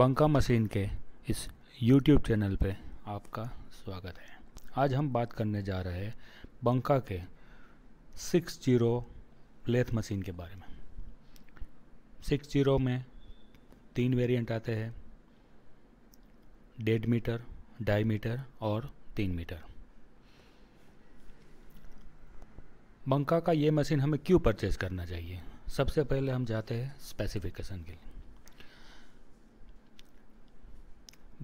बंका machine के इस YouTube channel पे आपका स्वागत है आज हम बात करने जा रहे हैं बंका के सिक्स जीरो लेथ मशीन के बारे में सिक्स जीरो में तीन वेरिएंट आते हैं डेढ़ मीटर ढाई मीटर और तीन मीटर बंका का ये मशीन हमें क्यों परचेज़ करना चाहिए सबसे पहले हम जाते हैं स्पेसिफिकेशन के लिए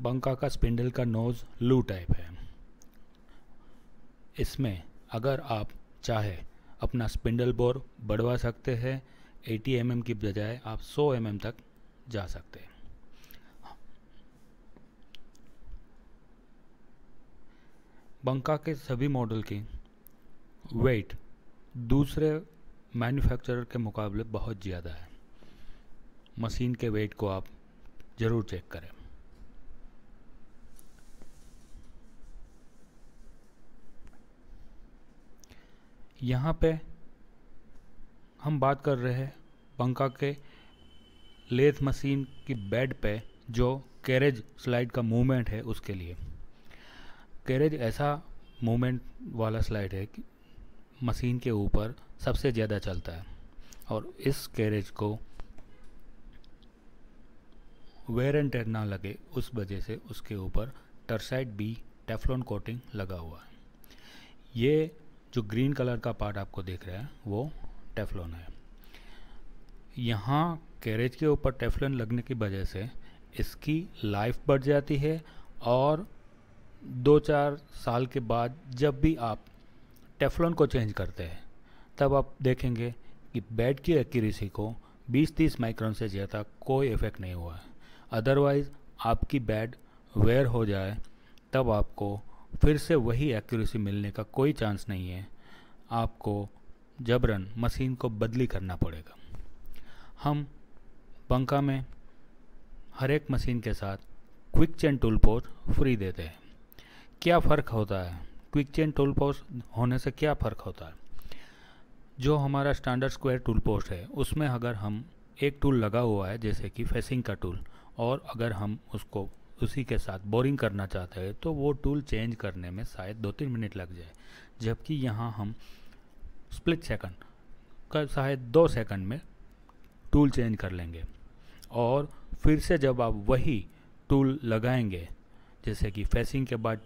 बंका का स्पिंडल का नोज़ लू टाइप है इसमें अगर आप चाहे अपना स्पिंडल बोर बढ़वा सकते हैं 80 एम mm की बजाय आप 100 एम mm तक जा सकते हैं बंका के सभी मॉडल की वेट दूसरे मैन्युफैक्चरर के मुकाबले बहुत ज़्यादा है मशीन के वेट को आप ज़रूर चेक करें यहाँ पे हम बात कर रहे हैं पंखा के लेथ मशीन की बेड पे जो कैरेज स्लाइड का मूवमेंट है उसके लिए कैरेज ऐसा मूवमेंट वाला स्लाइड है कि मशीन के ऊपर सबसे ज़्यादा चलता है और इस कैरेज को वेयर एंड टेयर ना लगे उस वजह से उसके ऊपर टर्साइड बी टेफ्लॉन कोटिंग लगा हुआ है ये जो ग्रीन कलर का पार्ट आपको देख रहा है वो टेफलॉन है यहाँ कैरेज के ऊपर टेफलॉन लगने की वजह से इसकी लाइफ बढ़ जाती है और दो चार साल के बाद जब भी आप टेफलॉन को चेंज करते हैं तब आप देखेंगे कि बेड की एक्यूरेसी को 20-30 माइक्रोन से ज़्यादा कोई इफ़ेक्ट नहीं हुआ है अदरवाइज़ आपकी बेड वेयर हो जाए तब आपको फिर से वही एक्यूरेसी मिलने का कोई चांस नहीं है आपको जबरन मशीन को बदली करना पड़ेगा हम पंखा में हर एक मशीन के साथ quick chain tool post free देते हैं क्या फ़र्क होता है क्विक चेन टूल पोस्ट होने से क्या फ़र्क होता है जो हमारा स्टैंडर्ड स्क्वायर टूल पोस्ट है उसमें अगर हम एक टूल लगा हुआ है जैसे कि फेसिंग का टूल और अगर हम उसको उसी के साथ बोरिंग करना चाहते हैं तो वो टूल चेंज करने में शायद दो तीन मिनट लग जाए जबकि यहाँ हम स्प्लिट सेकंड का शायद दो सेकंड में टूल चेंज कर लेंगे और फिर से जब आप वही टूल लगाएंगे जैसे कि फेसिंग के बाद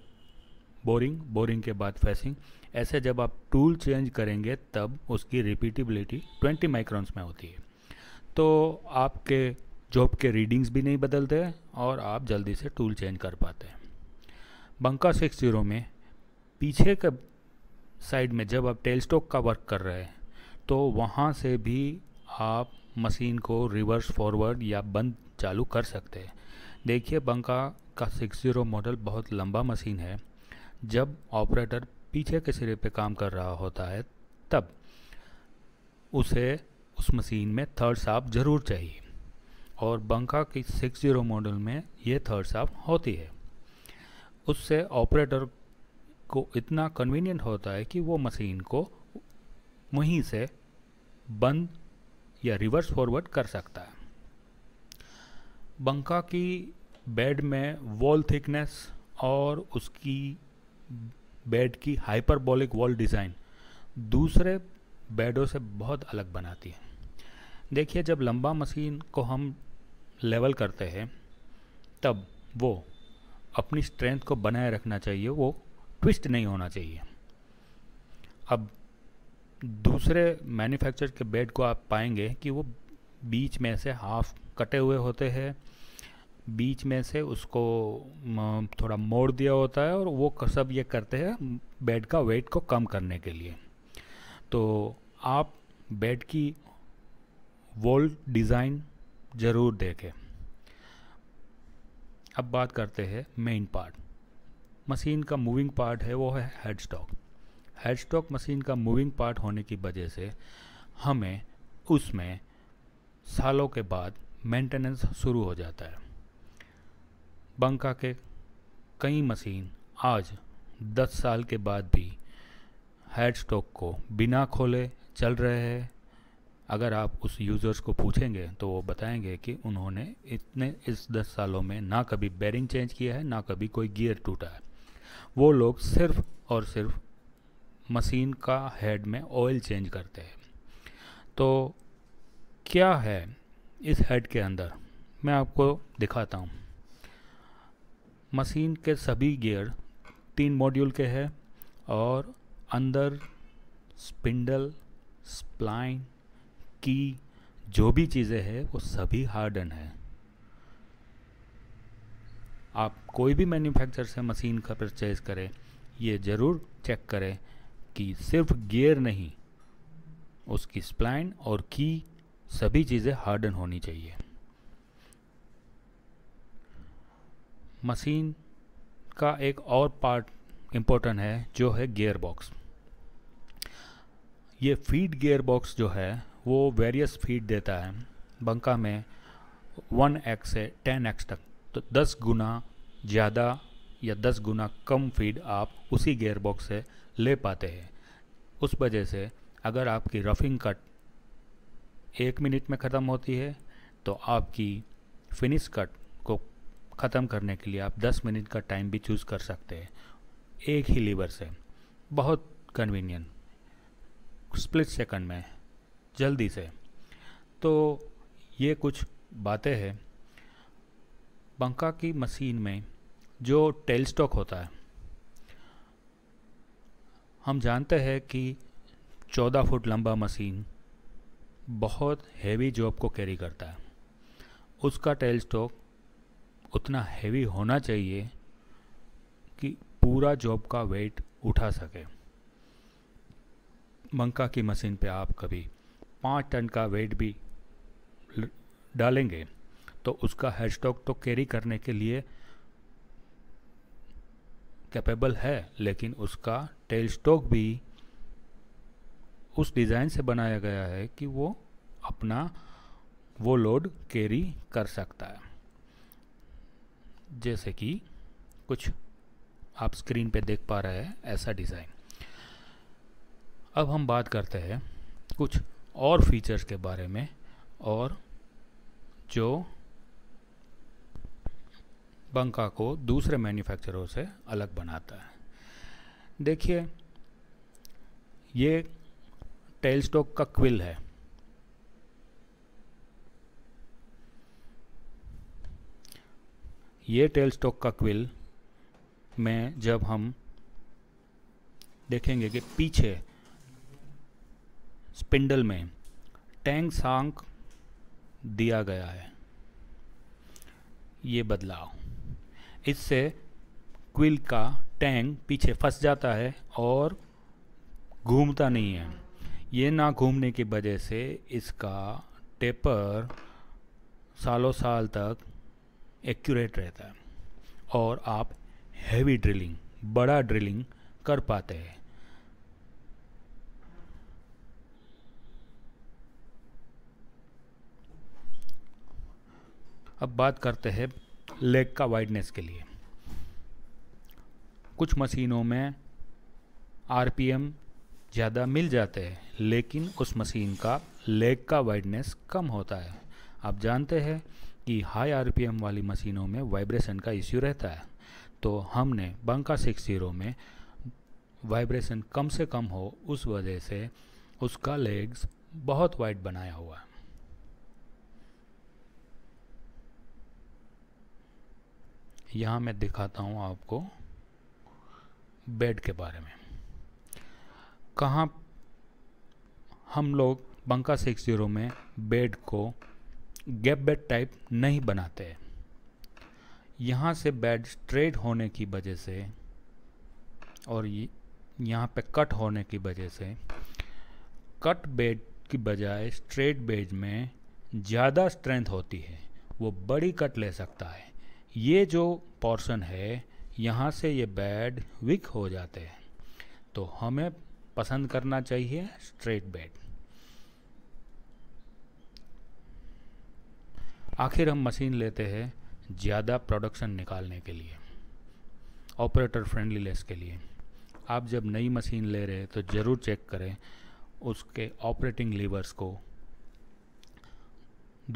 बोरिंग बोरिंग के बाद फेसिंग ऐसे जब आप टूल चेंज करेंगे तब उसकी रिपीटिबिलिटी 20 माइक्रोन्स में होती है तो आपके जॉब के रीडिंग्स भी नहीं बदलते और आप जल्दी से टूल चेंज कर पाते हैं बंका सिक्स जीरो में पीछे के साइड में जब आप टेल स्टॉक का वर्क कर रहे हैं तो वहाँ से भी आप मशीन को रिवर्स फॉरवर्ड या बंद चालू कर सकते हैं देखिए बंका का सिक्स ज़ीरो मॉडल बहुत लंबा मशीन है जब ऑपरेटर पीछे के सिरे पे काम कर रहा होता है तब उसे उस मशीन में थर्ड साफ ज़रूर चाहिए और बंका की सिक्स जीरो मॉडल में ये थर्ड साफ होती है उससे ऑपरेटर को इतना कन्वीनियंट होता है कि वो मशीन को वहीं से बंद या रिवर्स फॉरवर्ड कर सकता है बंका की बेड में वॉल थिकनेस और उसकी बेड की हाइपरबोलिक वॉल डिज़ाइन दूसरे बेडों से बहुत अलग बनाती है देखिए जब लंबा मशीन को हम लेवल करते हैं तब वो अपनी स्ट्रेंथ को बनाए रखना चाहिए वो ट्विस्ट नहीं होना चाहिए अब दूसरे मैन्युफैक्चर के बेड को आप पाएंगे कि वो बीच में से हाफ कटे हुए होते हैं बीच में से उसको थोड़ा मोड़ दिया होता है और वो सब ये करते हैं बेड का वेट को कम करने के लिए तो आप बेड की वॉल डिज़ाइन ज़रूर देखें अब बात करते हैं मेन पार्ट मशीन का मूविंग पार्ट है वो है head stock head stock machine का मूविंग पार्ट होने की वजह से हमें उसमें सालों के बाद मेंटेनेंस शुरू हो जाता है बंका के कई मशीन आज 10 साल के बाद भी हेड स्टॉक को बिना खोले चल रहे हैं अगर आप उस यूज़र्स को पूछेंगे तो वो बताएंगे कि उन्होंने इतने इस दस सालों में ना कभी बैरिंग चेंज किया है ना कभी कोई गियर टूटा है वो लोग सिर्फ और सिर्फ मशीन का हेड में ऑयल चेंज करते हैं तो क्या है इस हेड के अंदर मैं आपको दिखाता हूँ मशीन के सभी गियर तीन मॉड्यूल के हैं और अंदर स्पिंडल स्प्लाइन की जो भी चीज़ें हैं वो सभी हार्डन है आप कोई भी मैन्युफैक्चर से मशीन का परचेज़ करें ये ज़रूर चेक करें कि सिर्फ गियर नहीं उसकी स्प्लाइन और की सभी चीज़ें हार्डन होनी चाहिए मशीन का एक और पार्ट इम्पोर्टेंट है जो है गियर बॉक्स ये फीड गियर बॉक्स जो है वो वेरियस फीड देता है बंका में वन एक्स से टेन एक्स तक तो दस गुना ज़्यादा या दस गुना कम फीड आप उसी गेयरबॉक्स से ले पाते हैं उस वजह से अगर आपकी रफिंग कट एक मिनट में ख़त्म होती है तो आपकी फिनिश कट को ख़त्म करने के लिए आप 10 मिनट का टाइम भी चूज़ कर सकते हैं एक ही लीवर से बहुत कन्वीनियंट स्प्लिट सेकंड में जल्दी से तो ये कुछ बातें हैं पंखा की मशीन में जो टेल स्टॉक होता है हम जानते हैं कि 14 फुट लंबा मशीन बहुत हैवी जॉब को कैरी करता है उसका टेल स्टॉक उतना हैवी होना चाहिए कि पूरा जॉब का वेट उठा सके मंका की मशीन पे आप कभी पाँच टन का वेट भी डालेंगे तो उसका हेड स्टॉक तो कैरी करने के लिए कैपेबल है लेकिन उसका टेल स्टॉक भी उस डिज़ाइन से बनाया गया है कि वो अपना वो लोड कैरी कर सकता है जैसे कि कुछ आप स्क्रीन पे देख पा रहे हैं ऐसा डिज़ाइन अब हम बात करते हैं कुछ और फीचर्स के बारे में और जो बंका को दूसरे मैन्युफैक्चरों से अलग बनाता है देखिए ये टेल स्टोक का क्विल है ये टेल स्टोक का क्विल में जब हम देखेंगे कि पीछे स्पिंडल में टैंग सांक दिया गया है ये बदलाव इससे क्विल का टैंग पीछे फंस जाता है और घूमता नहीं है ये ना घूमने की वजह से इसका टेपर सालों साल तक एक्यूरेट रहता है और आप हैवी ड्रिलिंग बड़ा ड्रिलिंग कर पाते हैं अब बात करते हैं लेग का वाइडनेस के लिए कुछ मशीनों में आर ज़्यादा मिल जाते हैं लेकिन उस मशीन का लेग का वाइडनेस कम होता है आप जानते हैं कि हाई आर वाली मशीनों में वाइब्रेशन का इश्यू रहता है तो हमने बंका सिक्स जीरो में वाइब्रेशन कम से कम हो उस वजह से उसका लेग्स बहुत वाइड बनाया हुआ है यहाँ मैं दिखाता हूँ आपको बेड के बारे में कहाँ हम लोग बंका सिक्स जीरो में बेड को गैप बेड टाइप नहीं बनाते हैं यहाँ से बेड स्ट्रेट होने की वजह से और यहाँ पे कट होने की वजह से कट बेड की बजाय स्ट्रेट बेड में ज़्यादा स्ट्रेंथ होती है वो बड़ी कट ले सकता है ये जो पोर्शन है यहाँ से ये बेड वीक हो जाते हैं तो हमें पसंद करना चाहिए स्ट्रेट बेड आखिर हम मशीन लेते हैं ज़्यादा प्रोडक्शन निकालने के लिए ऑपरेटर फ्रेंडलीनेस के लिए आप जब नई मशीन ले रहे हैं तो ज़रूर चेक करें उसके ऑपरेटिंग लीवर्स को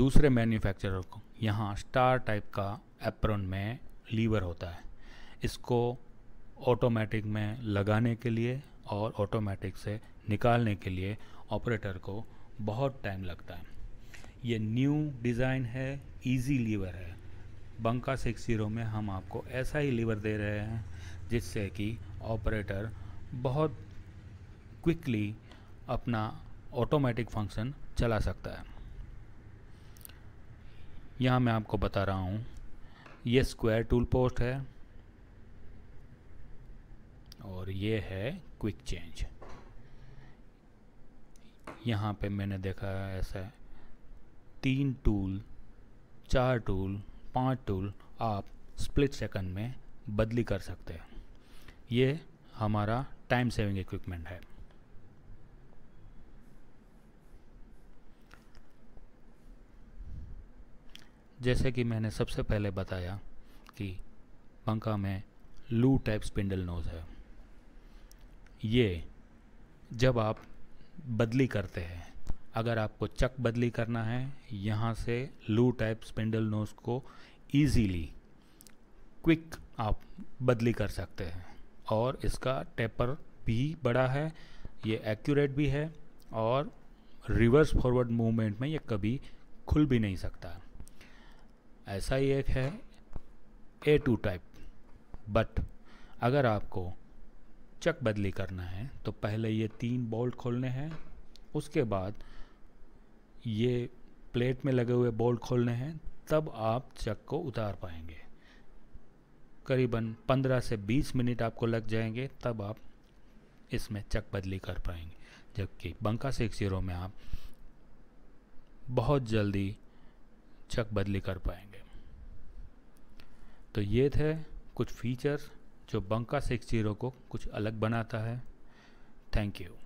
दूसरे मैन्युफैक्चरर को यहाँ स्टार टाइप का एप्रन में लीवर होता है इसको ऑटोमेटिक में लगाने के लिए और ऑटोमेटिक से निकालने के लिए ऑपरेटर को बहुत टाइम लगता है ये न्यू डिज़ाइन है इजी लीवर है बंका सिक्स जीरो में हम आपको ऐसा ही लीवर दे रहे हैं जिससे कि ऑपरेटर बहुत क्विकली अपना ऑटोमेटिक फंक्शन चला सकता है यहाँ मैं आपको बता रहा हूँ ये स्क्वायर टूल पोस्ट है और ये है क्विक चेंज यहाँ पे मैंने देखा है ऐसा तीन टूल चार टूल पांच टूल आप स्प्लिट सेकंड में बदली कर सकते हैं ये हमारा टाइम सेविंग इक्विपमेंट है जैसे कि मैंने सबसे पहले बताया कि पंखा में लू टाइप स्पिंडल नोज है ये जब आप बदली करते हैं अगर आपको चक बदली करना है यहाँ से लू टाइप स्पिंडल नोज को ईजीली क्विक आप बदली कर सकते हैं और इसका टेपर भी बड़ा है ये एक्यूरेट भी है और रिवर्स फॉरवर्ड मूवमेंट में ये कभी खुल भी नहीं सकता है ऐसा ही एक है ए टू टाइप बट अगर आपको चक बदली करना है तो पहले ये तीन बोल्ट खोलने हैं उसके बाद ये प्लेट में लगे हुए बोल्ट खोलने हैं तब आप चक को उतार पाएंगे करीबन 15 से 20 मिनट आपको लग जाएंगे तब आप इसमें चक बदली कर पाएंगे जबकि बंका सिक्स जीरो में आप बहुत जल्दी चक बदली कर पाएंगे तो ये थे कुछ फीचर जो बंका सिक्स जीरो को कुछ अलग बनाता है थैंक यू